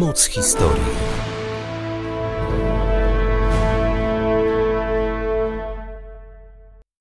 Moc historii.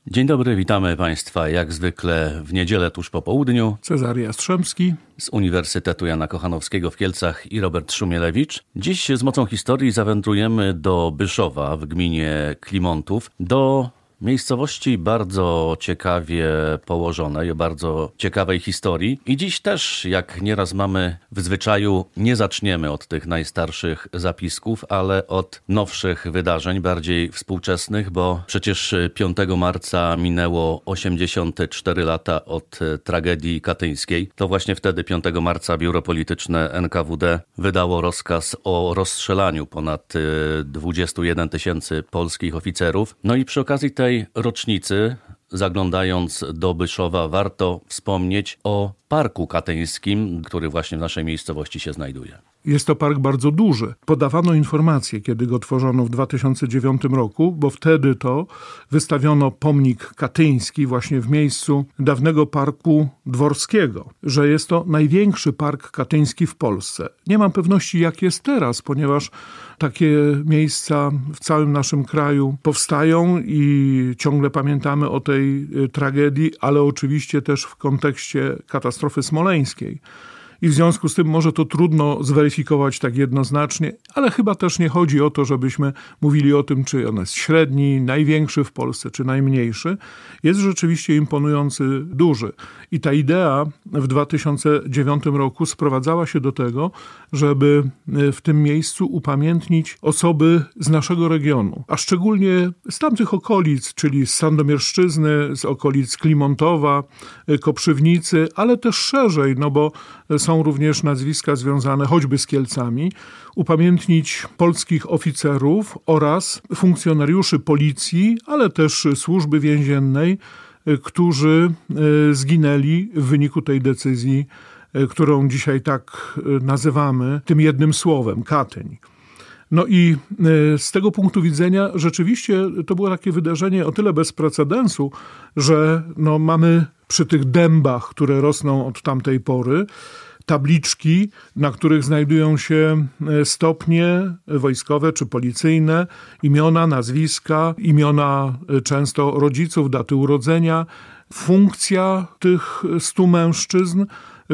Dzień dobry, witamy Państwa jak zwykle w niedzielę tuż po południu. Cezary Jastrzębski z Uniwersytetu Jana Kochanowskiego w Kielcach i Robert Szumielewicz. Dziś z mocą historii zawędrujemy do Byszowa w gminie Klimontów, do Miejscowości bardzo ciekawie położone, o bardzo ciekawej historii. I dziś też, jak nieraz mamy w zwyczaju, nie zaczniemy od tych najstarszych zapisków, ale od nowszych wydarzeń, bardziej współczesnych, bo przecież 5 marca minęło 84 lata od tragedii katyńskiej. To właśnie wtedy, 5 marca, biuro polityczne NKWD wydało rozkaz o rozstrzelaniu ponad 21 tysięcy polskich oficerów. No i przy okazji te tej rocznicy, zaglądając do Byszowa, warto wspomnieć o Parku Katyńskim, który właśnie w naszej miejscowości się znajduje. Jest to park bardzo duży. Podawano informacje, kiedy go tworzono w 2009 roku, bo wtedy to wystawiono pomnik katyński właśnie w miejscu dawnego parku dworskiego, że jest to największy park katyński w Polsce. Nie mam pewności, jak jest teraz, ponieważ takie miejsca w całym naszym kraju powstają i ciągle pamiętamy o tej y, tragedii, ale oczywiście też w kontekście katastrofy smoleńskiej i w związku z tym może to trudno zweryfikować tak jednoznacznie, ale chyba też nie chodzi o to, żebyśmy mówili o tym, czy on jest średni, największy w Polsce, czy najmniejszy. Jest rzeczywiście imponujący duży. I ta idea w 2009 roku sprowadzała się do tego, żeby e, w tym miejscu upamiętnić osoby z naszego regionu, a szczególnie z tamtych okolic, czyli z Sandomierszczyzny, z okolic Klimontowa, e, Koprzywnicy, ale też szerzej, no bo są również nazwiska związane choćby z Kielcami, upamiętnić polskich oficerów oraz funkcjonariuszy policji, ale też służby więziennej, którzy e, zginęli w wyniku tej decyzji, e, którą dzisiaj tak e, nazywamy tym jednym słowem Katyń. No i e, z tego punktu widzenia rzeczywiście to było takie wydarzenie o tyle bez precedensu, że no mamy przy tych dębach, które rosną od tamtej pory, tabliczki, na których znajdują się e, stopnie wojskowe czy policyjne, imiona, nazwiska, imiona e, często rodziców, daty urodzenia, funkcja tych stu mężczyzn,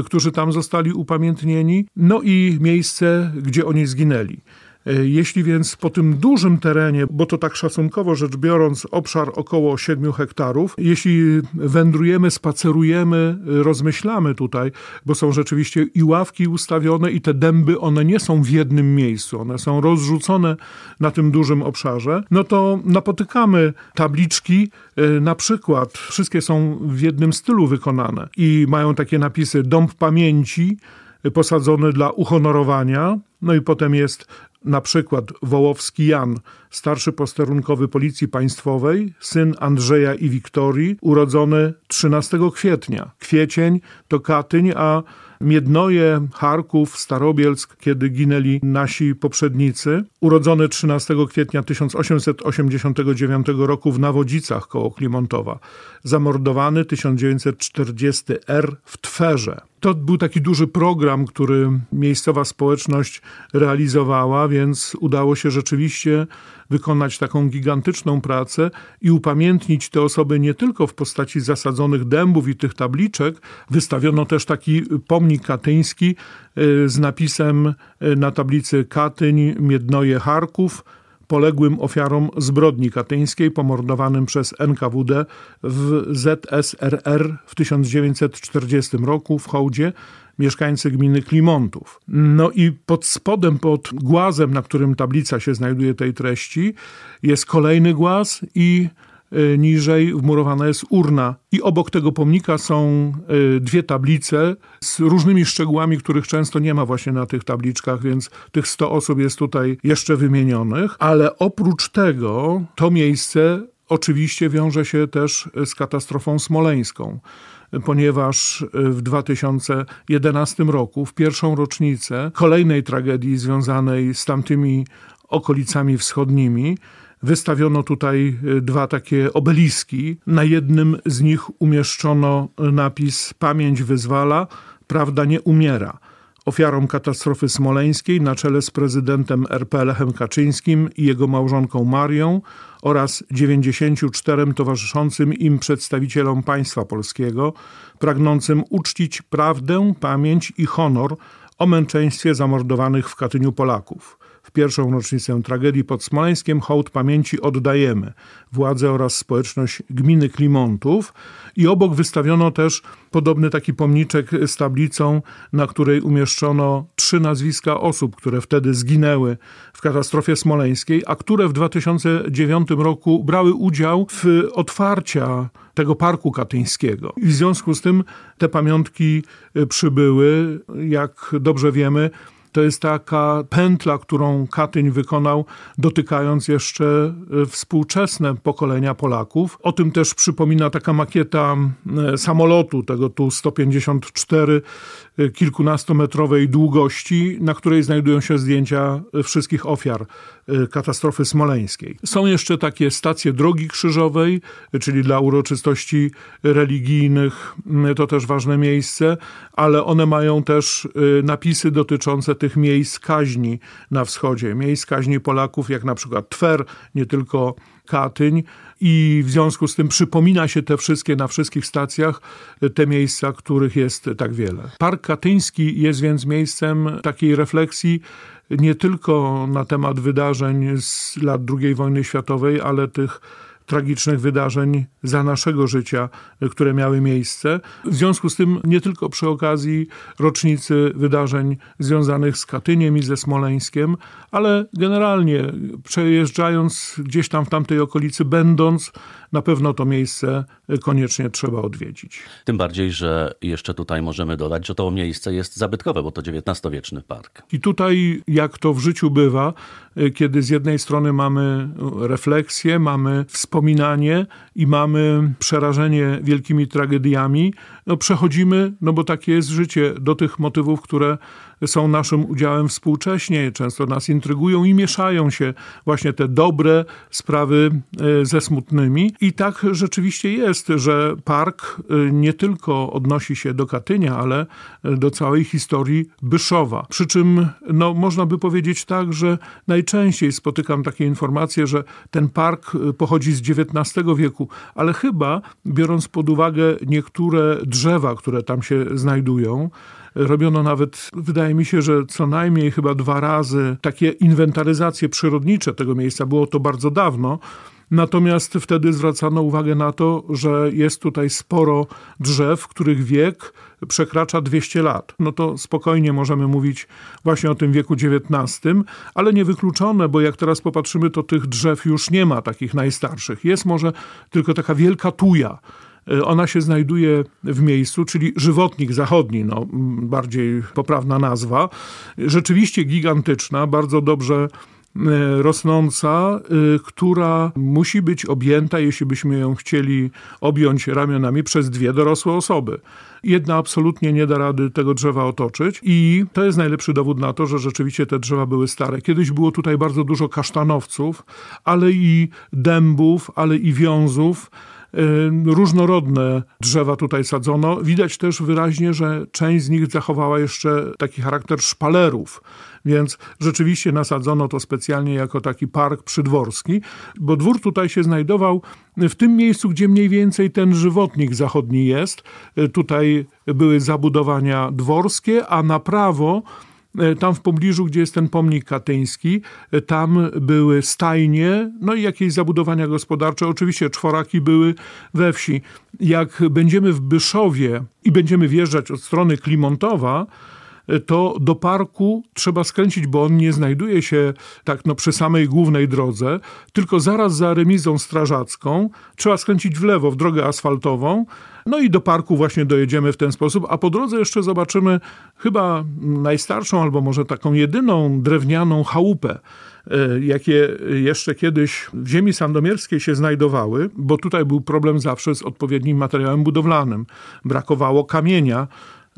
którzy tam zostali upamiętnieni, no i miejsce, gdzie oni zginęli. E, jeśli więc po tym dużym terenie, bo to tak szacunkowo rzecz biorąc, obszar około 7 hektarów, jeśli wędrujemy, spacerujemy, e, rozmyślamy tutaj, bo są rzeczywiście i ławki ustawione, i te dęby, one nie są w jednym miejscu, one są rozrzucone na tym dużym obszarze, no to napotykamy tabliczki, e, na przykład wszystkie są w jednym stylu wykonane i mają takie napisy Dąb Pamięci, posadzony dla uhonorowania. No i potem jest na przykład Wołowski Jan, starszy posterunkowy Policji Państwowej, syn Andrzeja i Wiktorii, urodzony 13 kwietnia. Kwiecień to Katyń, a Miednoje, Charków, Starobielsk, kiedy ginęli nasi poprzednicy. Urodzony 13 kwietnia 1889 roku w Nawodzicach koło Klimontowa. Zamordowany 1940 R w Twerze. To był taki duży program, który miejscowa społeczność realizowała, więc udało się rzeczywiście wykonać taką gigantyczną pracę i upamiętnić te osoby nie tylko w postaci zasadzonych dębów i tych tabliczek. Wystawiono też taki pomnik katyński y, z napisem y, na tablicy Katyń, Miednoje, Charków – poległym ofiarom zbrodni katyńskiej pomordowanym przez NKWD w ZSRR w 1940 roku w Hołdzie mieszkańcy gminy Klimontów. No i pod spodem, pod głazem, na którym tablica się znajduje tej treści, jest kolejny głaz i Y, niżej wmurowana jest urna. I obok tego pomnika są y, dwie tablice z różnymi szczegółami, których często nie ma właśnie na tych tabliczkach, więc tych 100 osób jest tutaj jeszcze wymienionych. Ale oprócz tego to miejsce oczywiście wiąże się też z katastrofą smoleńską ponieważ y, w 2011 roku, w pierwszą rocznicę kolejnej tragedii związanej z tamtymi okolicami wschodnimi, Wystawiono tutaj y, dwa takie obeliski. Na jednym z nich umieszczono napis Pamięć wyzwala, prawda nie umiera. Ofiarom katastrofy smoleńskiej na czele z prezydentem RP Lechem Kaczyńskim i jego małżonką Marią oraz 94 towarzyszącym im przedstawicielom państwa polskiego, pragnącym uczcić prawdę, pamięć i honor o męczeństwie zamordowanych w Katyniu Polaków. W pierwszą rocznicę tragedii pod Smoleńskiem hołd pamięci oddajemy władzę oraz społeczność gminy Klimontów i obok wystawiono też podobny taki pomniczek z tablicą, na której umieszczono trzy nazwiska osób, które wtedy zginęły w katastrofie smoleńskiej, a które w 2009 roku brały udział w otwarcia tego parku katyńskiego. I w związku z tym te pamiątki przybyły, jak dobrze wiemy, to jest taka pętla, którą Katyń wykonał, dotykając jeszcze e, współczesne pokolenia Polaków. O tym też przypomina taka makieta e, samolotu, tego Tu-154, e, kilkunastometrowej długości, na której znajdują się zdjęcia wszystkich ofiar Y, katastrofy smoleńskiej. Są jeszcze takie stacje drogi krzyżowej, czyli dla uroczystości religijnych mm, to też ważne miejsce, ale one mają też y, napisy dotyczące tych miejsc kaźni na wschodzie, miejsc kaźni Polaków, jak na przykład Twer, nie tylko Katyń i w związku z tym przypomina się te wszystkie na wszystkich stacjach, y, te miejsca, których jest tak wiele. Park Katyński jest więc miejscem takiej refleksji nie tylko na temat wydarzeń z lat II wojny światowej, ale tych tragicznych wydarzeń za naszego życia, które miały miejsce. W związku z tym nie tylko przy okazji rocznicy wydarzeń związanych z Katyniem i ze Smoleńskiem, ale generalnie przejeżdżając gdzieś tam w tamtej okolicy, będąc, na pewno to miejsce y, koniecznie trzeba odwiedzić. Tym bardziej, że jeszcze tutaj możemy dodać, że to miejsce jest zabytkowe, bo to XIX-wieczny park. I tutaj, jak to w życiu bywa, y, kiedy z jednej strony mamy y, refleksję, mamy wspominanie i mamy przerażenie wielkimi tragediami, no przechodzimy, no bo takie jest życie, do tych motywów, które są naszym udziałem współcześnie, często nas intrygują i mieszają się właśnie te dobre sprawy e, ze smutnymi. I tak rzeczywiście jest, że park e, nie tylko odnosi się do Katynia, ale e, do całej historii Byszowa. Przy czym no, można by powiedzieć tak, że najczęściej spotykam takie informacje, że ten park pochodzi z XIX wieku, ale chyba biorąc pod uwagę niektóre drzewa, które tam się znajdują, Robiono nawet, wydaje mi się, że co najmniej chyba dwa razy takie inwentaryzacje przyrodnicze tego miejsca. Było to bardzo dawno. Natomiast wtedy zwracano uwagę na to, że jest tutaj sporo drzew, których wiek przekracza 200 lat. No to spokojnie możemy mówić właśnie o tym wieku XIX, ale niewykluczone, bo jak teraz popatrzymy, to tych drzew już nie ma takich najstarszych. Jest może tylko taka wielka tuja E, ona się znajduje w miejscu, czyli żywotnik zachodni, no, bardziej poprawna nazwa. Rzeczywiście gigantyczna, bardzo dobrze e, rosnąca, e, która musi być objęta, jeśli byśmy ją chcieli objąć ramionami, przez dwie dorosłe osoby. Jedna absolutnie nie da rady tego drzewa otoczyć, i to jest najlepszy dowód na to, że rzeczywiście te drzewa były stare. Kiedyś było tutaj bardzo dużo kasztanowców, ale i dębów, ale i wiązów Różnorodne drzewa tutaj sadzono. Widać też wyraźnie, że część z nich zachowała jeszcze taki charakter szpalerów, więc rzeczywiście nasadzono to specjalnie jako taki park przydworski, bo dwór tutaj się znajdował w tym miejscu, gdzie mniej więcej ten żywotnik zachodni jest. Tutaj były zabudowania dworskie, a na prawo E, tam w pobliżu, gdzie jest ten pomnik katyński, e, tam były stajnie, no i jakieś zabudowania gospodarcze. Oczywiście czworaki były we wsi. Jak będziemy w Byszowie i będziemy wjeżdżać od strony Klimontowa, to do parku trzeba skręcić, bo on nie znajduje się tak no, przy samej głównej drodze, tylko zaraz za remizą strażacką trzeba skręcić w lewo, w drogę asfaltową. No i do parku właśnie dojedziemy w ten sposób, a po drodze jeszcze zobaczymy chyba najstarszą albo może taką jedyną drewnianą chałupę e, jakie jeszcze kiedyś w ziemi sandomierskiej się znajdowały, bo tutaj był problem zawsze z odpowiednim materiałem budowlanym. Brakowało kamienia,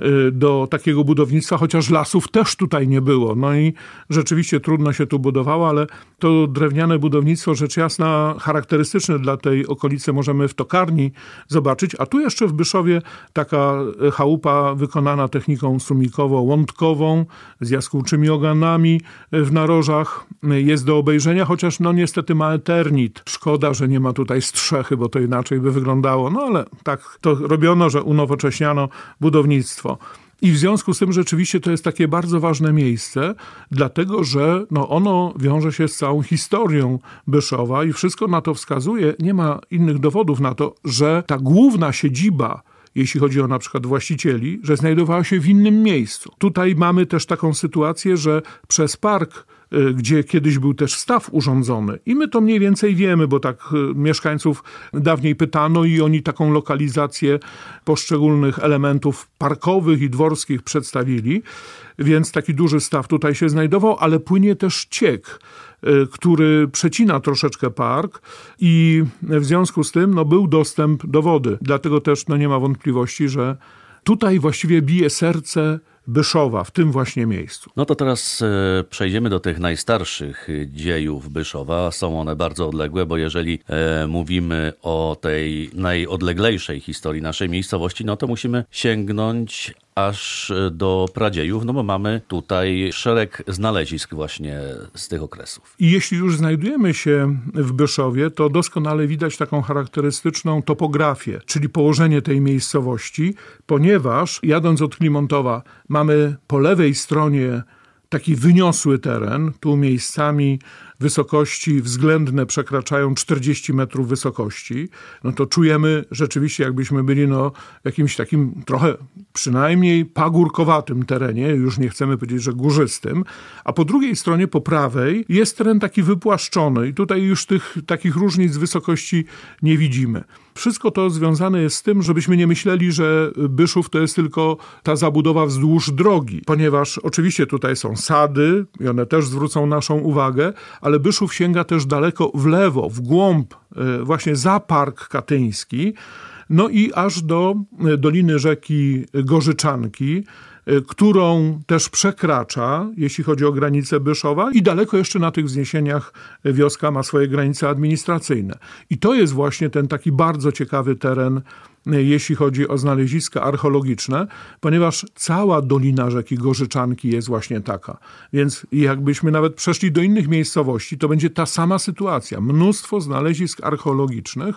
Y, do takiego budownictwa, chociaż lasów też tutaj nie było. No i rzeczywiście trudno się tu budowało, ale to drewniane budownictwo, rzecz jasna, charakterystyczne dla tej okolicy możemy w tokarni zobaczyć, a tu jeszcze w Byszowie taka chałupa wykonana techniką sumikowo-łądkową z jaskółczymi oganami y, w narożach y, jest do obejrzenia, chociaż no niestety ma eternit. Szkoda, że nie ma tutaj strzechy, bo to inaczej by wyglądało, no ale tak to robiono, że unowocześniano budownictwo państwo. I w związku z tym rzeczywiście to jest takie bardzo ważne miejsce, dlatego że no ono wiąże się z całą historią Byszowa i wszystko na to wskazuje, nie ma innych dowodów na to, że ta główna siedziba jeśli chodzi o na przykład właścicieli, że znajdowała się w innym miejscu. Tutaj mamy też taką sytuację, że przez park Y, gdzie kiedyś był też staw urządzony. I my to mniej więcej wiemy, bo tak y, mieszkańców dawniej pytano i oni taką lokalizację poszczególnych elementów parkowych i dworskich przedstawili. Więc taki duży staw tutaj się znajdował, ale płynie też ciek y, który przecina troszeczkę park i w związku z tym no, był dostęp do wody. Dlatego też no, nie ma wątpliwości, że tutaj właściwie bije serce Byszowa, w tym właśnie miejscu. No to teraz e, przejdziemy do tych najstarszych dziejów Byszowa. Są one bardzo odległe, bo jeżeli e, mówimy o tej najodleglejszej historii naszej miejscowości, no to musimy sięgnąć aż e, do pradziejów, no bo mamy tutaj szereg znalezisk właśnie z tych okresów. I jeśli już znajdujemy się w Byszowie, to doskonale widać taką charakterystyczną topografię, czyli położenie tej miejscowości, ponieważ jadąc od Klimontowa mamy po lewej stronie taki wyniosły teren, tu miejscami wysokości względne przekraczają 40 metrów wysokości, no to czujemy rzeczywiście, jakbyśmy byli no, w jakimś takim trochę przynajmniej pagórkowatym terenie, już nie chcemy powiedzieć, że górzystym, a po drugiej stronie, po prawej, jest teren taki wypłaszczony i tutaj już tych takich różnic wysokości nie widzimy. Wszystko to związane jest z tym, żebyśmy nie myśleli, że Byszów to jest tylko ta zabudowa wzdłuż drogi, ponieważ oczywiście tutaj są sady i one też zwrócą naszą uwagę, ale Byszów sięga też daleko w lewo, w głąb, e, właśnie za Park Katyński, no i aż do e, doliny rzeki Gorzyczanki, Y, którą też przekracza, jeśli chodzi o granicę Byszowa i daleko jeszcze na tych wzniesieniach wioska ma swoje granice administracyjne. I to jest właśnie ten taki bardzo ciekawy teren, y, jeśli chodzi o znaleziska archeologiczne, ponieważ cała dolina rzeki Gorzyczanki jest właśnie taka. Więc jakbyśmy nawet przeszli do innych miejscowości, to będzie ta sama sytuacja. Mnóstwo znalezisk archeologicznych,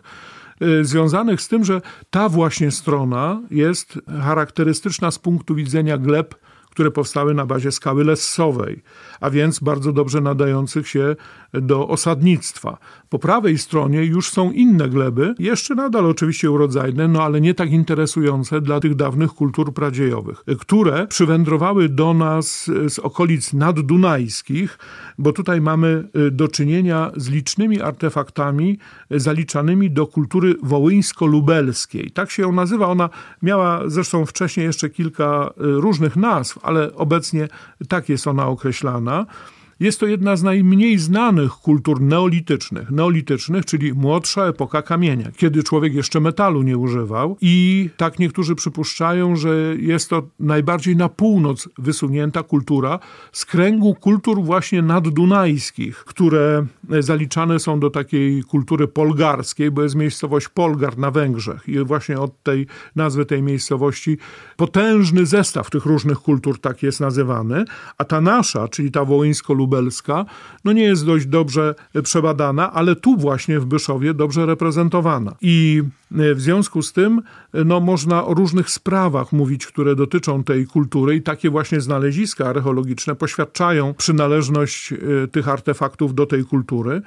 Y, związanych z tym, że ta właśnie strona jest charakterystyczna z punktu widzenia gleb które powstały na bazie skały lessowej, a więc bardzo dobrze nadających się do osadnictwa. Po prawej stronie już są inne gleby, jeszcze nadal oczywiście urodzajne, no ale nie tak interesujące dla tych dawnych kultur pradziejowych, które przywędrowały do nas z okolic naddunajskich, bo tutaj mamy y, do czynienia z licznymi artefaktami y, zaliczanymi do kultury wołyńsko-lubelskiej. Tak się ją nazywa. Ona miała zresztą wcześniej jeszcze kilka y, różnych nazw, ale obecnie tak jest ona określana. Jest to jedna z najmniej znanych kultur neolitycznych. Neolitycznych, czyli młodsza epoka kamienia, kiedy człowiek jeszcze metalu nie używał i tak niektórzy przypuszczają, że jest to najbardziej na północ wysunięta kultura z kręgu kultur właśnie naddunajskich, które zaliczane są do takiej kultury polgarskiej, bo jest miejscowość Polgar na Węgrzech i właśnie od tej nazwy tej miejscowości potężny zestaw tych różnych kultur tak jest nazywany, a ta nasza, czyli ta wołyńsko-lubelska lubelska, no nie jest dość dobrze przebadana, ale tu właśnie w Byszowie dobrze reprezentowana. I e, w związku z tym e, no, można o różnych sprawach mówić, które dotyczą tej kultury i takie właśnie znaleziska archeologiczne poświadczają przynależność e, tych artefaktów do tej kultury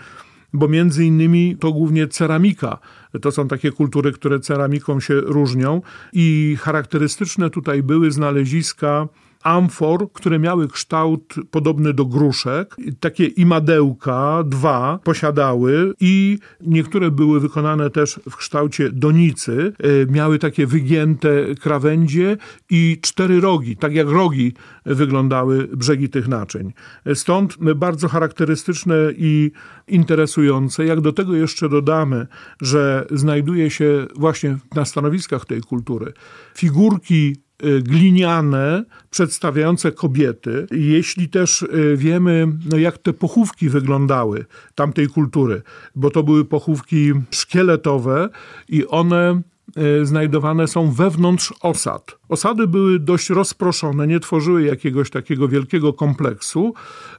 bo między innymi to głównie ceramika. To są takie kultury, które ceramiką się różnią i charakterystyczne tutaj były znaleziska amfor, które miały kształt podobny do gruszek. Takie imadełka, dwa posiadały i niektóre były wykonane też w kształcie donicy. E, miały takie wygięte krawędzie i cztery rogi, tak jak rogi wyglądały brzegi tych naczyń. E, stąd e, bardzo charakterystyczne i interesujące. Jak do tego jeszcze dodamy, że znajduje się właśnie na stanowiskach tej kultury figurki Y, gliniane przedstawiające kobiety. Jeśli też y, wiemy, no jak te pochówki wyglądały tamtej kultury, bo to były pochówki szkieletowe i one E, znajdowane są wewnątrz osad. Osady były dość rozproszone, nie tworzyły jakiegoś takiego wielkiego kompleksu,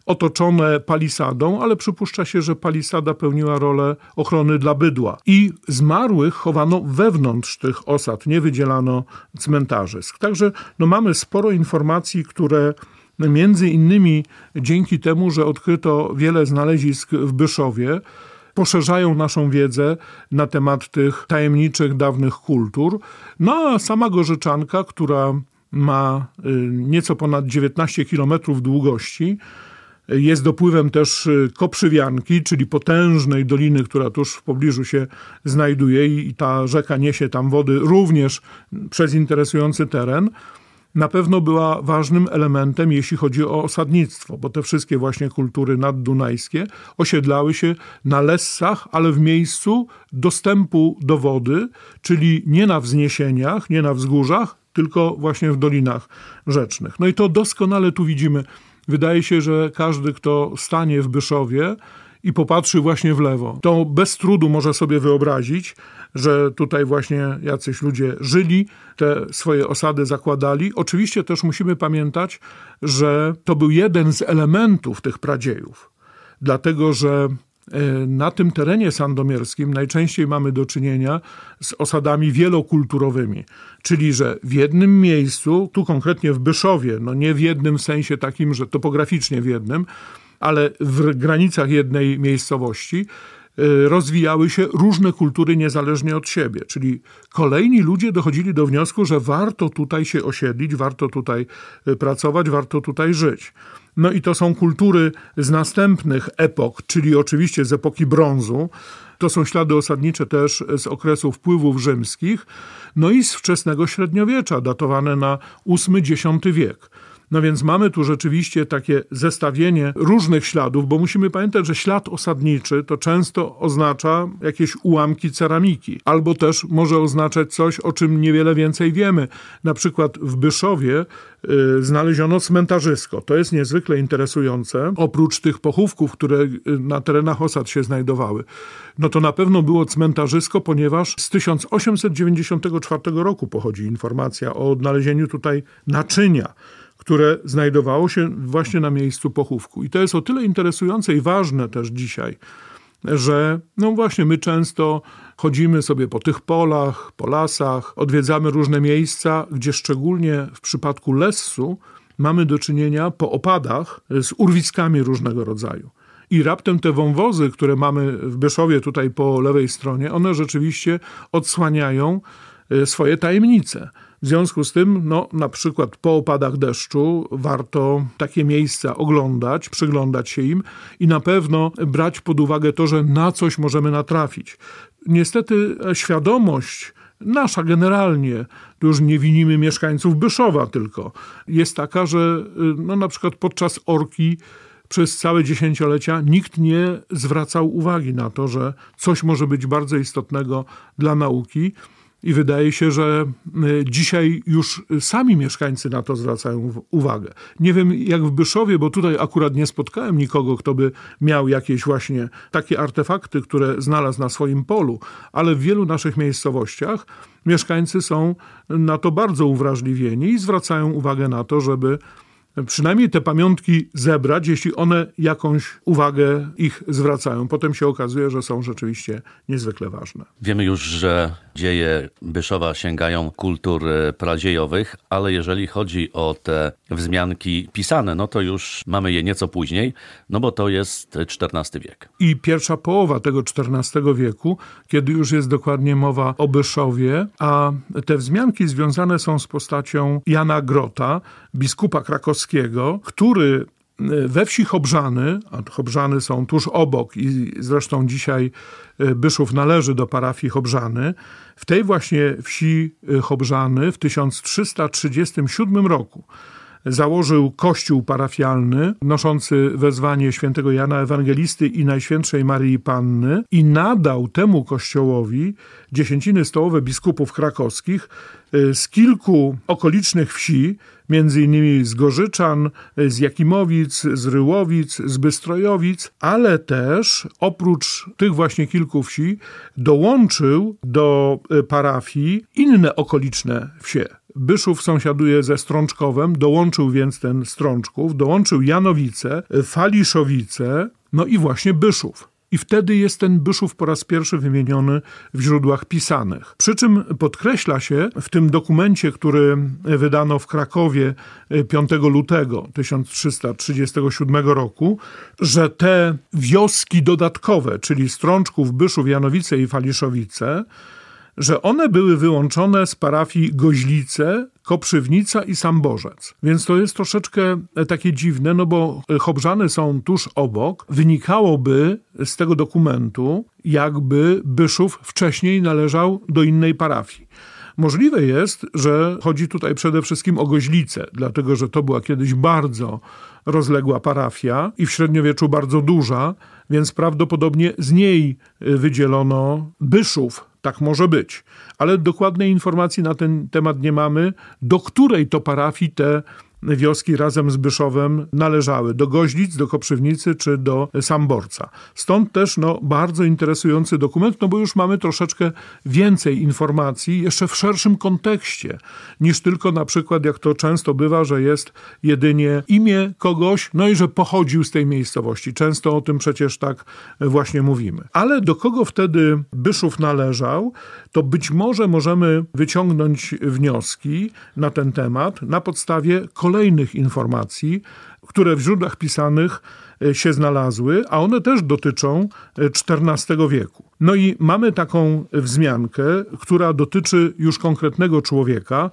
otoczone palisadą, ale przypuszcza się, że palisada pełniła rolę ochrony dla bydła. I zmarłych chowano wewnątrz tych osad, nie wydzielano cmentarzysk. Także no, mamy sporo informacji, które między innymi dzięki temu, że odkryto wiele znalezisk w Byszowie, poszerzają naszą wiedzę na temat tych tajemniczych, dawnych kultur. No a sama Gorzyczanka, która ma y, nieco ponad 19 km długości, jest dopływem też y, Koprzywianki, czyli potężnej doliny, która tuż w pobliżu się znajduje i ta rzeka niesie tam wody również przez interesujący teren na pewno była ważnym elementem, jeśli chodzi o osadnictwo, bo te wszystkie właśnie kultury naddunajskie osiedlały się na lessach, ale w miejscu dostępu do wody, czyli nie na wzniesieniach, nie na wzgórzach, tylko właśnie w dolinach rzecznych. No i to doskonale tu widzimy. Wydaje się, że każdy, kto stanie w Byszowie, i popatrzy właśnie w lewo. To bez trudu może sobie wyobrazić, że tutaj właśnie jacyś ludzie żyli, te swoje osady zakładali. Oczywiście też musimy pamiętać, że to był jeden z elementów tych pradziejów, dlatego że e, na tym terenie sandomierskim najczęściej mamy do czynienia z osadami wielokulturowymi, czyli że w jednym miejscu, tu konkretnie w Byszowie, no nie w jednym sensie takim, że topograficznie w jednym, ale w granicach jednej miejscowości, Y, rozwijały się różne kultury niezależnie od siebie. Czyli kolejni ludzie dochodzili do wniosku, że warto tutaj się osiedlić, warto tutaj y, pracować, warto tutaj żyć. No i to są kultury z następnych epok, czyli oczywiście z epoki brązu. To są ślady osadnicze też z okresu wpływów rzymskich, no i z wczesnego średniowiecza, datowane na VIII-X wiek. No więc mamy tu rzeczywiście takie zestawienie różnych śladów, bo musimy pamiętać, że ślad osadniczy to często oznacza jakieś ułamki ceramiki, albo też może oznaczać coś, o czym niewiele więcej wiemy. Na przykład w Byszowie y, znaleziono cmentarzysko. To jest niezwykle interesujące. Oprócz tych pochówków, które y, na terenach osad się znajdowały, no to na pewno było cmentarzysko, ponieważ z 1894 roku pochodzi informacja o odnalezieniu tutaj naczynia które znajdowało się właśnie na miejscu pochówku. I to jest o tyle interesujące i ważne też dzisiaj, że no właśnie my często chodzimy sobie po tych polach, po lasach, odwiedzamy różne miejsca, gdzie szczególnie w przypadku lesu mamy do czynienia po opadach z urwiskami różnego rodzaju. I raptem te wąwozy, które mamy w Byszowie tutaj po lewej stronie, one rzeczywiście odsłaniają e, swoje tajemnice. W związku z tym, no, na przykład po opadach deszczu warto takie miejsca oglądać, przyglądać się im i na pewno brać pod uwagę to, że na coś możemy natrafić. Niestety e, świadomość nasza generalnie, tu już nie winimy mieszkańców Byszowa tylko, jest taka, że y, no, na przykład podczas orki przez całe dziesięciolecia nikt nie zwracał uwagi na to, że coś może być bardzo istotnego dla nauki. I wydaje się, że e, dzisiaj już sami mieszkańcy na to zwracają uwagę. Nie wiem jak w Byszowie, bo tutaj akurat nie spotkałem nikogo, kto by miał jakieś właśnie takie artefakty, które znalazł na swoim polu, ale w wielu naszych miejscowościach mieszkańcy są na to bardzo uwrażliwieni i zwracają uwagę na to, żeby przynajmniej te pamiątki zebrać, jeśli one jakąś uwagę ich zwracają. Potem się okazuje, że są rzeczywiście niezwykle ważne. Wiemy już, że dzieje Byszowa sięgają kultur e, pradziejowych, ale jeżeli chodzi o te wzmianki pisane, no to już mamy je nieco później, no bo to jest XIV wiek. I pierwsza połowa tego XIV wieku, kiedy już jest dokładnie mowa o Byszowie, a te wzmianki związane są z postacią Jana Grota, biskupa krakowskiego, który e, we wsi Chobrzany, a Chobrzany są tuż obok i zresztą dzisiaj e, Byszów należy do parafii Chobrzany, w tej właśnie wsi e, Chobrzany w 1337 roku założył kościół parafialny noszący wezwanie świętego Jana Ewangelisty i Najświętszej Maryi Panny i nadał temu kościołowi dziesięciny stołowe biskupów krakowskich y, z kilku okolicznych wsi, między innymi z Gorzyczan, y, z Jakimowic, z Ryłowic, z Bystrojowic, ale też oprócz tych właśnie kilku wsi dołączył do y, parafii inne okoliczne wsie. Byszów sąsiaduje ze Strączkowem, dołączył więc ten Strączków, dołączył Janowice, Faliszowice, no i właśnie Byszów. I wtedy jest ten Byszów po raz pierwszy wymieniony w źródłach pisanych. Przy czym podkreśla się w tym dokumencie, który wydano w Krakowie 5 e, lutego 1337 roku, że te wioski dodatkowe, czyli Strączków, Byszów, Janowice i Faliszowice, że one były wyłączone z parafii Goźlice, Koprzywnica i Samborzec. Więc to jest troszeczkę e, takie dziwne, no bo e, Chobrzany są tuż obok. Wynikałoby z tego dokumentu, jakby Byszów wcześniej należał do innej parafii. Możliwe jest, że chodzi tutaj przede wszystkim o Goźlicę, dlatego że to była kiedyś bardzo rozległa parafia i w średniowieczu bardzo duża, więc prawdopodobnie z niej e, wydzielono byszów, tak może być, ale dokładnej informacji na ten temat nie mamy, do której to parafii te wioski razem z Byszowem należały do Goźlic, do Koprzywnicy czy do Samborca. Stąd też no, bardzo interesujący dokument, no bo już mamy troszeczkę więcej informacji, jeszcze w szerszym kontekście, niż tylko na przykład, jak to często bywa, że jest jedynie imię kogoś, no i że pochodził z tej miejscowości. Często o tym przecież tak właśnie mówimy. Ale do kogo wtedy Byszów należał? to być może możemy wyciągnąć wnioski na ten temat na podstawie kolejnych informacji, które w źródłach pisanych e, się znalazły, a one też dotyczą XIV e, wieku. No i mamy taką wzmiankę, która dotyczy już konkretnego człowieka,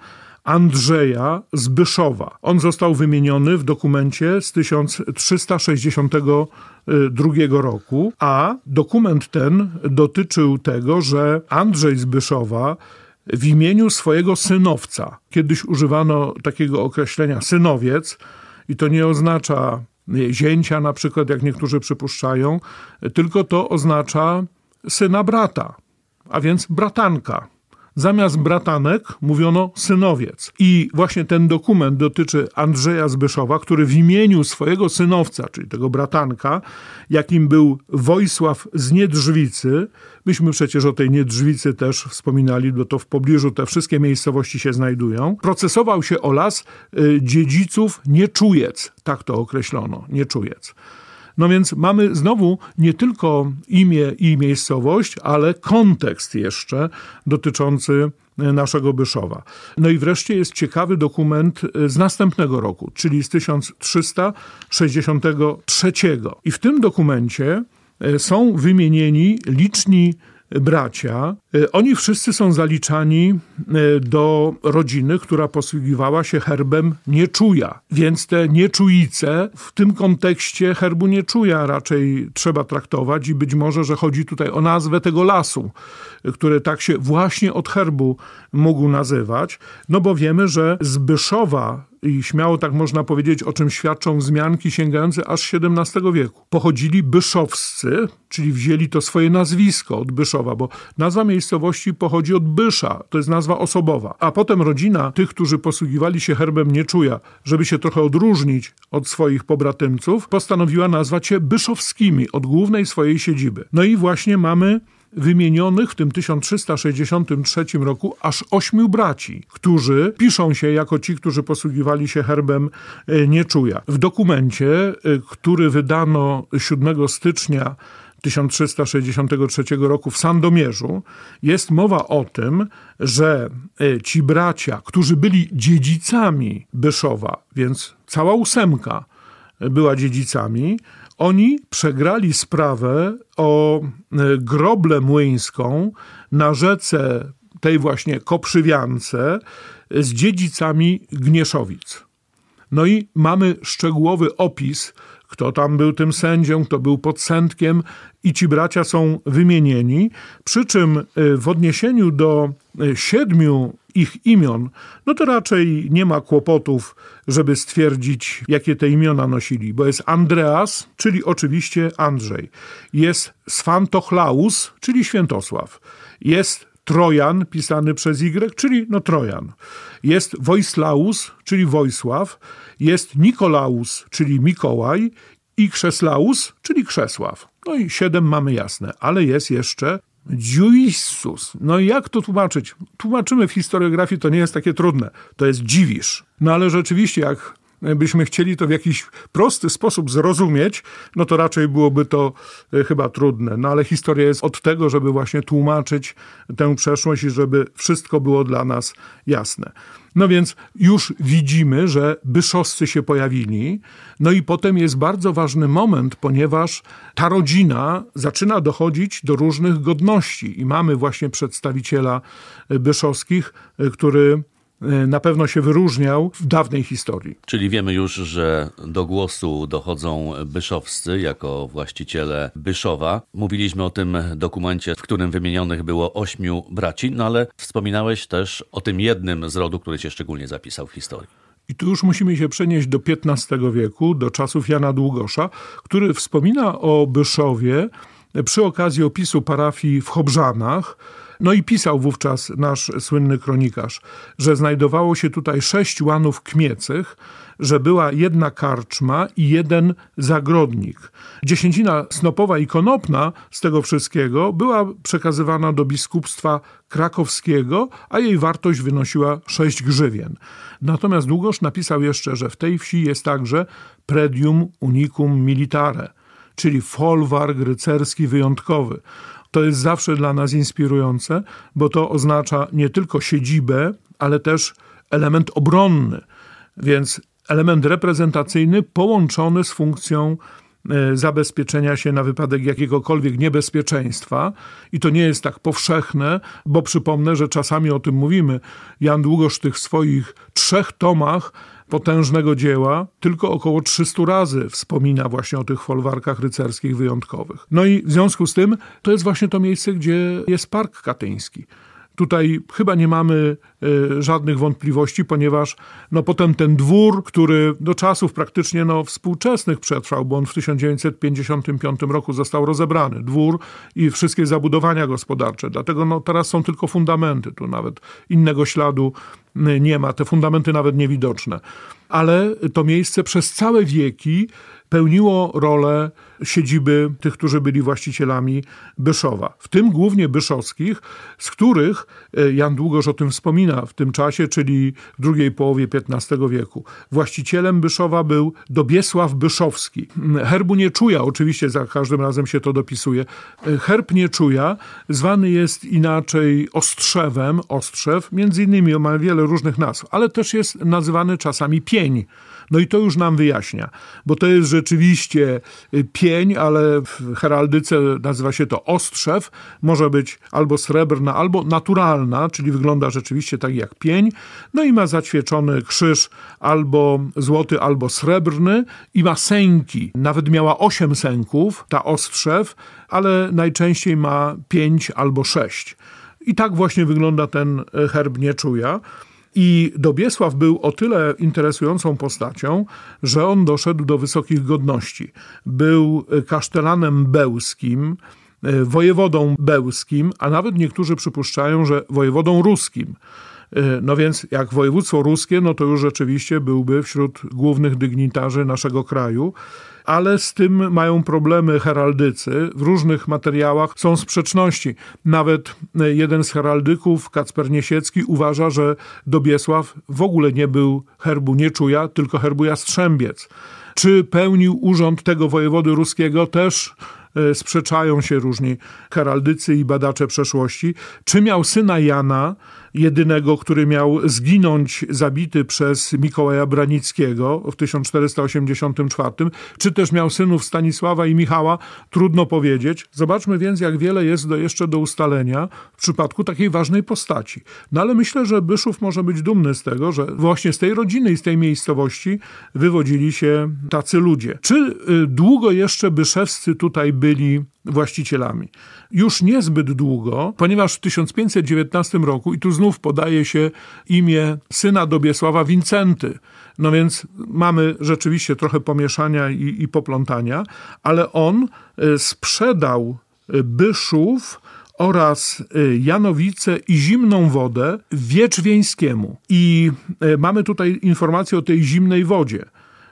Andrzeja Zbyszowa. On został wymieniony w dokumencie z 1362 roku, a dokument ten dotyczył tego, że Andrzej Zbyszowa w imieniu swojego synowca, kiedyś używano takiego określenia synowiec, i to nie oznacza e, zięcia, na przykład, jak niektórzy przypuszczają, tylko to oznacza syna brata, a więc bratanka. Zamiast bratanek mówiono synowiec. I właśnie ten dokument dotyczy Andrzeja Zbyszowa, który w imieniu swojego synowca, czyli tego bratanka, jakim był Wojsław z Niedrzwicy, myśmy przecież o tej Niedrzwicy też wspominali, bo to w pobliżu te wszystkie miejscowości się znajdują, procesował się o las y, dziedziców Nieczujec, tak to określono, Nieczujec. No więc mamy znowu nie tylko imię i miejscowość, ale kontekst jeszcze dotyczący e, naszego Byszowa. No i wreszcie jest ciekawy dokument e, z następnego roku, czyli z 1363. I w tym dokumencie e, są wymienieni liczni bracia, e, oni wszyscy są zaliczani e, do rodziny, która posługiwała się herbem nieczuja. Więc te nieczujice w tym kontekście herbu nieczuja raczej trzeba traktować i być może, że chodzi tutaj o nazwę tego lasu, e, który tak się właśnie od herbu mógł nazywać, no bo wiemy, że Zbyszowa i śmiało tak można powiedzieć, o czym świadczą wzmianki sięgające aż XVII wieku. Pochodzili byszowscy, czyli wzięli to swoje nazwisko od Byszowa, bo nazwa miejscowości pochodzi od Bysza, to jest nazwa osobowa. A potem rodzina tych, którzy posługiwali się herbem Nieczuja, żeby się trochę odróżnić od swoich pobratymców, postanowiła nazwać się Byszowskimi od głównej swojej siedziby. No i właśnie mamy wymienionych w tym 1363 roku aż ośmiu braci, którzy piszą się jako ci, którzy posługiwali się herbem e, Nieczuja. W dokumencie, e, który wydano 7 stycznia 1363 roku w Sandomierzu jest mowa o tym, że e, ci bracia, którzy byli dziedzicami Byszowa, więc cała ósemka była dziedzicami, oni przegrali sprawę o e, groblę młyńską na rzece tej właśnie Koprzywiance z dziedzicami Gnieszowic. No i mamy szczegółowy opis, kto tam był tym sędzią, kto był podsędkiem i ci bracia są wymienieni. Przy czym e, w odniesieniu do e, siedmiu ich imion, no to raczej nie ma kłopotów, żeby stwierdzić, jakie te imiona nosili, bo jest Andreas, czyli oczywiście Andrzej, jest Swantochlaus, czyli Świętosław, jest Trojan, pisany przez Y, czyli no Trojan. Jest Wojslaus, czyli Wojsław. Jest Nikolaus, czyli Mikołaj. I Krzeslaus, czyli Krzesław. No i siedem mamy jasne, ale jest jeszcze Dziuissus. No i jak to tłumaczyć? Tłumaczymy w historiografii, to nie jest takie trudne. To jest dziwisz. No ale rzeczywiście, jak byśmy chcieli to w jakiś prosty sposób zrozumieć, no to raczej byłoby to e, chyba trudne. No ale historia jest od tego, żeby właśnie tłumaczyć tę przeszłość i żeby wszystko było dla nas jasne. No więc już widzimy, że byszowscy się pojawili. No i potem jest bardzo ważny moment, ponieważ ta rodzina zaczyna dochodzić do różnych godności. I mamy właśnie przedstawiciela e, byszowskich, e, który E, na pewno się wyróżniał w dawnej historii. Czyli wiemy już, że do głosu dochodzą byszowscy jako właściciele Byszowa. Mówiliśmy o tym dokumencie, w którym wymienionych było ośmiu braci, no ale wspominałeś też o tym jednym z rodu, który się szczególnie zapisał w historii. I tu już musimy się przenieść do XV wieku, do czasów Jana Długosza, który wspomina o Byszowie przy okazji opisu parafii w Chobrzanach, no i pisał wówczas nasz słynny kronikarz, że znajdowało się tutaj sześć łanów kmiecych, że była jedna karczma i jeden zagrodnik. Dziesięcina snopowa i konopna z tego wszystkiego była przekazywana do biskupstwa krakowskiego, a jej wartość wynosiła sześć grzywien. Natomiast Długosz napisał jeszcze, że w tej wsi jest także predium unicum militare, czyli folwark rycerski wyjątkowy. To jest zawsze dla nas inspirujące, bo to oznacza nie tylko siedzibę, ale też element obronny. Więc element reprezentacyjny połączony z funkcją e, zabezpieczenia się na wypadek jakiegokolwiek niebezpieczeństwa. I to nie jest tak powszechne, bo przypomnę, że czasami o tym mówimy. Jan Długosz w tych swoich trzech tomach potężnego dzieła tylko około 300 razy wspomina właśnie o tych folwarkach rycerskich wyjątkowych. No i w związku z tym to jest właśnie to miejsce, gdzie jest Park Katyński. Tutaj chyba nie mamy e, żadnych wątpliwości, ponieważ no potem ten dwór, który do czasów praktycznie no współczesnych przetrwał, bo on w 1955 roku został rozebrany, dwór i wszystkie zabudowania gospodarcze. Dlatego no teraz są tylko fundamenty, tu nawet innego śladu e, nie ma, te fundamenty nawet niewidoczne. Ale to miejsce przez całe wieki pełniło rolę siedziby tych, którzy byli właścicielami Byszowa, w tym głównie byszowskich, z których e, Jan Długosz o tym wspomina w tym czasie, czyli w drugiej połowie XV wieku. Właścicielem Byszowa był Dobiesław Byszowski. Mm, herbu Nieczuja, oczywiście za każdym razem się to dopisuje. E, herb Nieczuja zwany jest inaczej Ostrzewem, Ostrzew, między innymi ma wiele różnych nazw, ale też jest nazywany czasami Pień. No i to już nam wyjaśnia, bo to jest rzeczywiście y, pień, ale w heraldyce nazywa się to ostrzew. Może być albo srebrna, albo naturalna, czyli wygląda rzeczywiście tak jak pień. No i ma zaćwieczony krzyż albo złoty, albo srebrny i ma sęki. Nawet miała osiem sęków, ta ostrzew, ale najczęściej ma pięć albo sześć. I tak właśnie wygląda ten herb nieczuja. I Dobiesław był o tyle interesującą postacią, że on doszedł do wysokich godności. Był kasztelanem bełskim, E, wojewodą bełskim, a nawet niektórzy przypuszczają, że wojewodą ruskim. E, no więc jak województwo ruskie, no to już rzeczywiście byłby wśród głównych dygnitarzy naszego kraju, ale z tym mają problemy heraldycy. W różnych materiałach są sprzeczności. Nawet e, jeden z heraldyków, Kacper Niesiecki, uważa, że Dobiesław w ogóle nie był herbu Nieczuja, tylko herbu Jastrzębiec. Czy pełnił urząd tego wojewody ruskiego też E, sprzeczają się różni heraldycy i badacze przeszłości, czy miał syna Jana jedynego, który miał zginąć zabity przez Mikołaja Branickiego w 1484, czy też miał synów Stanisława i Michała, trudno powiedzieć. Zobaczmy więc, jak wiele jest do, jeszcze do ustalenia w przypadku takiej ważnej postaci. No ale myślę, że Byszów może być dumny z tego, że właśnie z tej rodziny i z tej miejscowości wywodzili się tacy ludzie. Czy y, długo jeszcze byszewscy tutaj byli właścicielami? już niezbyt długo, ponieważ w 1519 roku, i tu znów podaje się imię syna Dobiesława Wincenty, no więc mamy rzeczywiście trochę pomieszania i, i poplątania, ale on e, sprzedał e, Byszów oraz e, Janowice i zimną wodę Wieczwieńskiemu. I mamy tutaj informację o tej zimnej wodzie.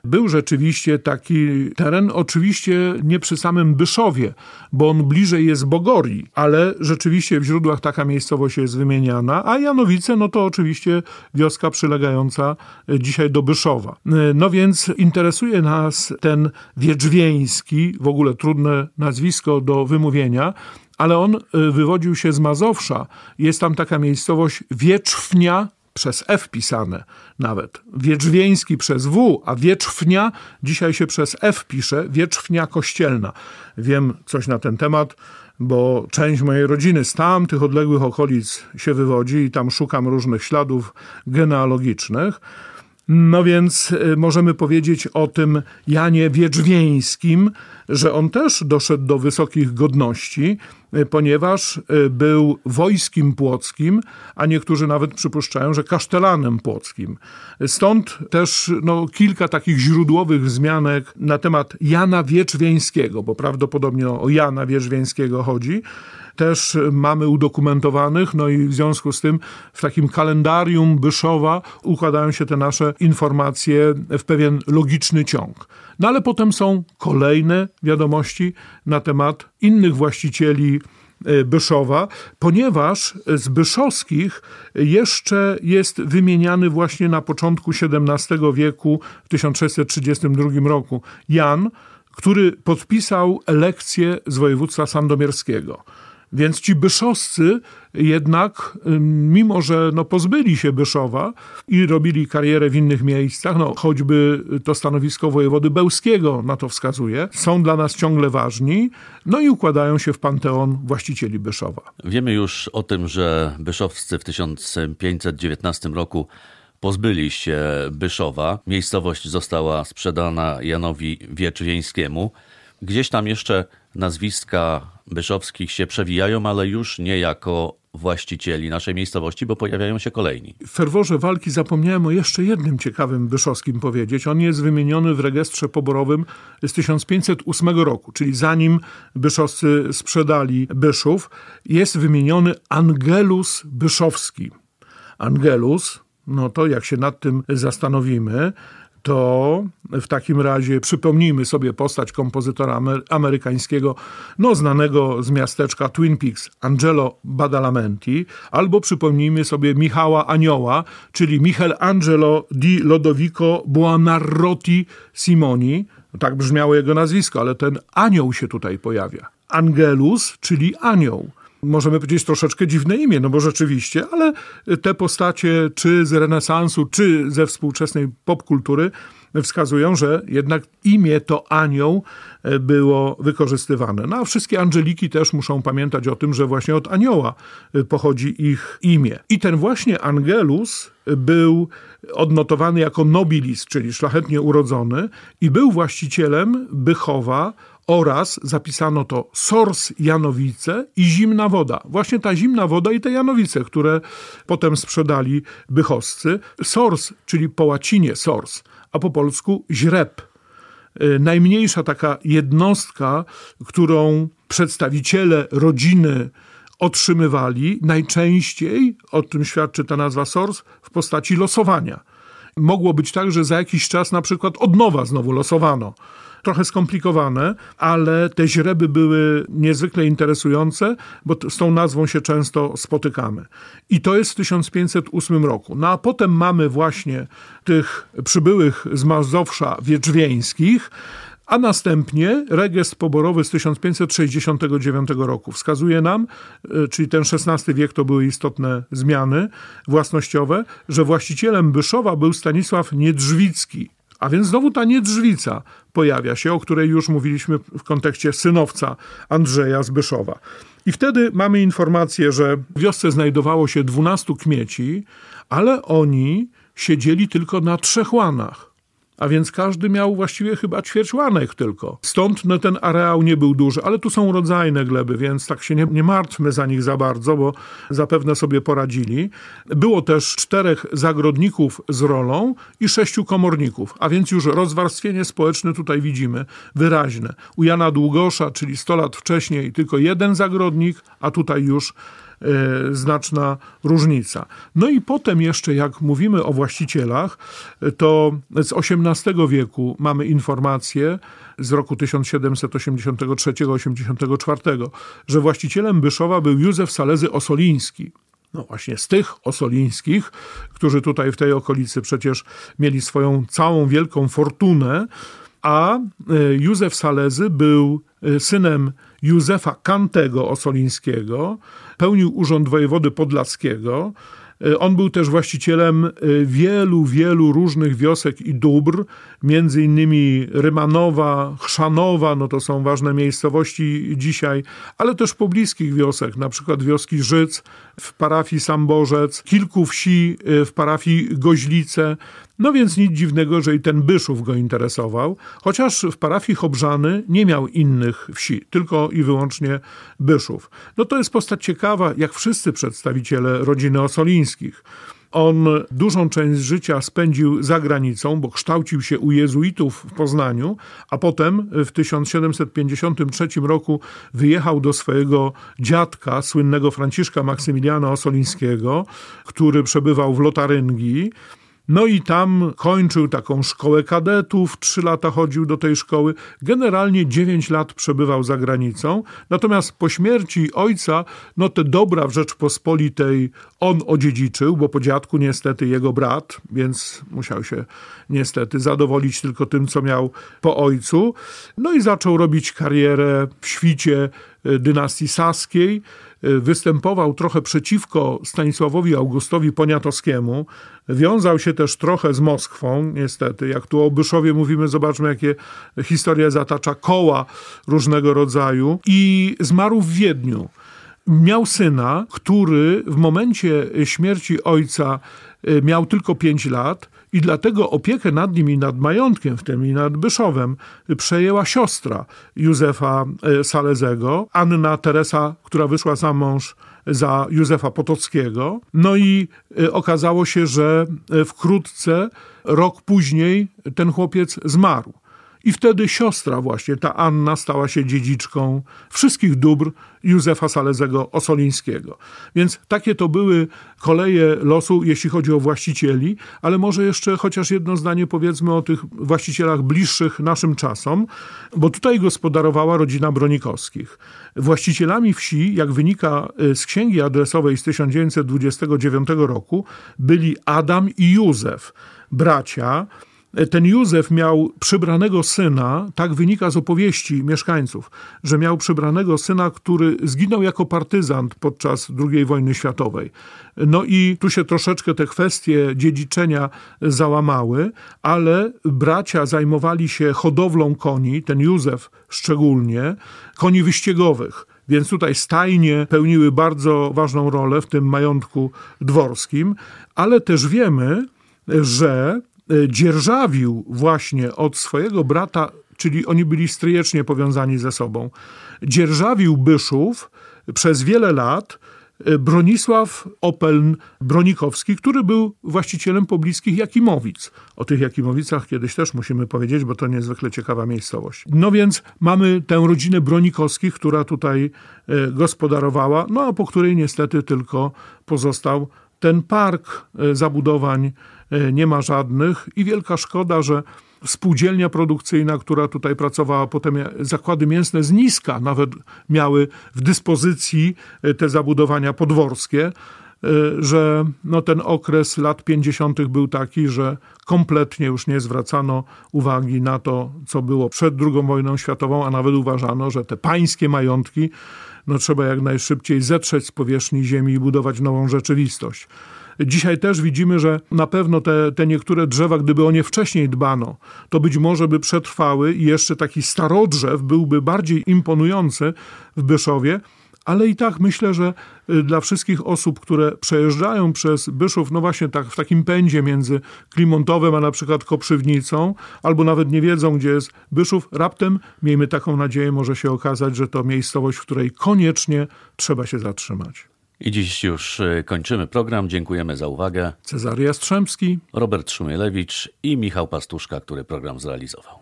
Był rzeczywiście taki teren, oczywiście nie przy samym Byszowie, bo on bliżej jest Bogorii, ale rzeczywiście w źródłach taka miejscowość jest wymieniana, a Janowice, no to oczywiście wioska przylegająca e, dzisiaj do Byszowa. E, no więc interesuje nas ten Wieczwieński, w ogóle trudne nazwisko do wymówienia, ale on e, wywodził się z Mazowsza. Jest tam taka miejscowość Wieczwnia przez F pisane nawet. Wieczwieński przez W, a Wieczwnia dzisiaj się przez F pisze, Wieczwnia Kościelna. Wiem coś na ten temat, bo część mojej rodziny z tamtych odległych okolic się wywodzi i tam szukam różnych śladów genealogicznych. No więc y, możemy powiedzieć o tym Janie Wieczwieńskim, że on też doszedł do wysokich godności Y, ponieważ y, był wojskim płockim, a niektórzy nawet przypuszczają, że kasztelanem płockim. Stąd też no, kilka takich źródłowych wzmianek na temat Jana Wieczwieńskiego, bo prawdopodobnie o Jana Wieczwieńskiego chodzi, też mamy udokumentowanych, no i w związku z tym w takim kalendarium Byszowa układają się te nasze informacje w pewien logiczny ciąg. No ale potem są kolejne wiadomości na temat innych właścicieli e, Byszowa, ponieważ z Byszowskich jeszcze jest wymieniany właśnie na początku XVII wieku, w 1632 roku, Jan, który podpisał elekcję z województwa sandomierskiego. Więc ci byszowscy jednak, mimo że no, pozbyli się Byszowa i robili karierę w innych miejscach, no, choćby to stanowisko wojewody bełskiego na to wskazuje, są dla nas ciągle ważni, no i układają się w panteon właścicieli Byszowa. Wiemy już o tym, że byszowscy w 1519 roku pozbyli się Byszowa. Miejscowość została sprzedana Janowi Wieczwieńskiemu. Gdzieś tam jeszcze nazwiska Byszowskich się przewijają, ale już nie jako właścicieli naszej miejscowości, bo pojawiają się kolejni. W ferworze walki zapomniałem o jeszcze jednym ciekawym Byszowskim powiedzieć. On jest wymieniony w rejestrze poborowym z 1508 roku, czyli zanim Byszowscy sprzedali Byszów, jest wymieniony Angelus Byszowski. Angelus, no to jak się nad tym zastanowimy, to w takim razie przypomnijmy sobie postać kompozytora amerykańskiego, no znanego z miasteczka Twin Peaks, Angelo Badalamenti, albo przypomnijmy sobie Michała Anioła, czyli Angelo di Lodovico Buonarroti Simoni. Tak brzmiało jego nazwisko, ale ten anioł się tutaj pojawia. Angelus, czyli anioł możemy powiedzieć, troszeczkę dziwne imię, no bo rzeczywiście, ale te postacie czy z renesansu, czy ze współczesnej popkultury wskazują, że jednak imię to anioł e, było wykorzystywane. No a wszystkie Angeliki też muszą pamiętać o tym, że właśnie od anioła e, pochodzi ich imię. I ten właśnie Angelus był odnotowany jako nobilis, czyli szlachetnie urodzony i był właścicielem Bychowa, oraz zapisano to Sors Janowice i zimna woda. Właśnie ta zimna woda i te Janowice, które potem sprzedali bychowscy. Sors, czyli po łacinie sors, a po polsku źreb. Y, najmniejsza taka jednostka, którą przedstawiciele rodziny otrzymywali, najczęściej, o tym świadczy ta nazwa sors, w postaci losowania. Mogło być tak, że za jakiś czas na przykład od nowa znowu losowano trochę skomplikowane, ale te źreby były niezwykle interesujące, bo z tą nazwą się często spotykamy. I to jest w 1508 roku. No a potem mamy właśnie tych przybyłych z Mazowsza Wieczwieńskich, a następnie regest poborowy z 1569 roku wskazuje nam, y, czyli ten XVI wiek to były istotne zmiany własnościowe, że właścicielem Byszowa był Stanisław Niedrzwicki, a więc znowu ta niedrzwica pojawia się, o której już mówiliśmy w kontekście synowca Andrzeja Zbyszowa. I wtedy mamy informację, że w wiosce znajdowało się 12 kmieci, ale oni siedzieli tylko na trzech łanach. A więc każdy miał właściwie chyba ćwierćłanek tylko. Stąd no, ten areał nie był duży, ale tu są rodzajne gleby, więc tak się nie, nie martwmy za nich za bardzo, bo zapewne sobie poradzili. Było też czterech zagrodników z rolą i sześciu komorników, a więc już rozwarstwienie społeczne tutaj widzimy wyraźne. U Jana Długosza, czyli 100 lat wcześniej, tylko jeden zagrodnik, a tutaj już E, znaczna różnica. No i potem jeszcze, jak mówimy o właścicielach, e, to z XVIII wieku mamy informacje z roku 1783-84, że właścicielem Byszowa był Józef Salezy Osoliński. No właśnie z tych osolińskich, którzy tutaj w tej okolicy przecież mieli swoją całą wielką fortunę, a e, Józef Salezy był synem Józefa Kantego Osolińskiego, pełnił urząd wojewody podlaskiego. E, on był też właścicielem e, wielu, wielu różnych wiosek i dóbr, między innymi Rymanowa, Chrzanowa, no to są ważne miejscowości dzisiaj, ale też pobliskich wiosek, na przykład wioski Życ w parafii Samborzec, kilku wsi e, w parafii Goźlice. No więc nic dziwnego, że i ten Byszów go interesował, chociaż w parafii Chobrzany nie miał innych wsi, tylko i wyłącznie Byszów. No to jest postać ciekawa, jak wszyscy przedstawiciele rodziny Osolińskich. On dużą część życia spędził za granicą, bo kształcił się u jezuitów w Poznaniu, a potem w 1753 roku wyjechał do swojego dziadka, słynnego Franciszka Maksymiliana Osolińskiego, który przebywał w Lotaryngii. No i tam kończył taką szkołę kadetów, trzy lata chodził do tej szkoły. Generalnie dziewięć lat przebywał za granicą. Natomiast po śmierci ojca, no te dobra w Rzeczpospolitej on odziedziczył, bo po dziadku niestety jego brat, więc musiał się niestety zadowolić tylko tym, co miał po ojcu. No i zaczął robić karierę w świcie y, dynastii saskiej. Y, występował trochę przeciwko Stanisławowi Augustowi Poniatowskiemu. Wiązał się też trochę z Moskwą, niestety. Jak tu o Byszowie mówimy, zobaczmy, jakie historia zatacza koła różnego rodzaju. I zmarł w Wiedniu. Miał syna, który w momencie śmierci ojca y, miał tylko 5 lat i dlatego opiekę nad nim i nad majątkiem, w tym i nad Byszowem, przejęła siostra Józefa e, Salezego, Anna Teresa, która wyszła za mąż za Józefa Potockiego. No i e, okazało się, że e, wkrótce, rok później, ten chłopiec zmarł. I wtedy siostra właśnie, ta Anna, stała się dziedziczką wszystkich dóbr Józefa Salezego Osolińskiego. Więc takie to były koleje losu, jeśli chodzi o właścicieli, ale może jeszcze chociaż jedno zdanie powiedzmy o tych właścicielach bliższych naszym czasom, bo tutaj gospodarowała rodzina Bronikowskich. Właścicielami wsi, jak wynika y, z księgi adresowej z 1929 roku, byli Adam i Józef, bracia, ten Józef miał przybranego syna, tak wynika z opowieści mieszkańców, że miał przybranego syna, który zginął jako partyzant podczas II wojny światowej. No i tu się troszeczkę te kwestie dziedziczenia załamały, ale bracia zajmowali się hodowlą koni, ten Józef szczególnie, koni wyścigowych. Więc tutaj stajnie pełniły bardzo ważną rolę w tym majątku dworskim, ale też wiemy, że E, dzierżawił właśnie od swojego brata, czyli oni byli stryjecznie powiązani ze sobą, dzierżawił Byszów przez wiele lat e, Bronisław Opeln Bronikowski, który był właścicielem pobliskich Jakimowic. O tych Jakimowicach kiedyś też musimy powiedzieć, bo to niezwykle ciekawa miejscowość. No więc mamy tę rodzinę Bronikowskich, która tutaj e, gospodarowała, no a po której niestety tylko pozostał ten park zabudowań E, nie ma żadnych i wielka szkoda, że spółdzielnia produkcyjna, która tutaj pracowała, potem zakłady mięsne z niska nawet miały w dyspozycji e, te zabudowania podworskie, e, że no ten okres lat 50. był taki, że kompletnie już nie zwracano uwagi na to, co było przed II wojną światową, a nawet uważano, że te pańskie majątki no trzeba jak najszybciej zetrzeć z powierzchni ziemi i budować nową rzeczywistość. Dzisiaj też widzimy, że na pewno te, te niektóre drzewa, gdyby o nie wcześniej dbano, to być może by przetrwały i jeszcze taki starodrzew byłby bardziej imponujący w Byszowie ale i tak myślę, że y, dla wszystkich osób, które przejeżdżają przez Byszów, no właśnie tak w takim pędzie między Klimontowem, a na przykład Koprzywnicą, albo nawet nie wiedzą, gdzie jest Byszów, raptem, miejmy taką nadzieję, może się okazać, że to miejscowość, w której koniecznie trzeba się zatrzymać. I dziś już y, kończymy program. Dziękujemy za uwagę. Cezary Jastrzębski, Robert Szumielewicz i Michał Pastuszka, który program zrealizował.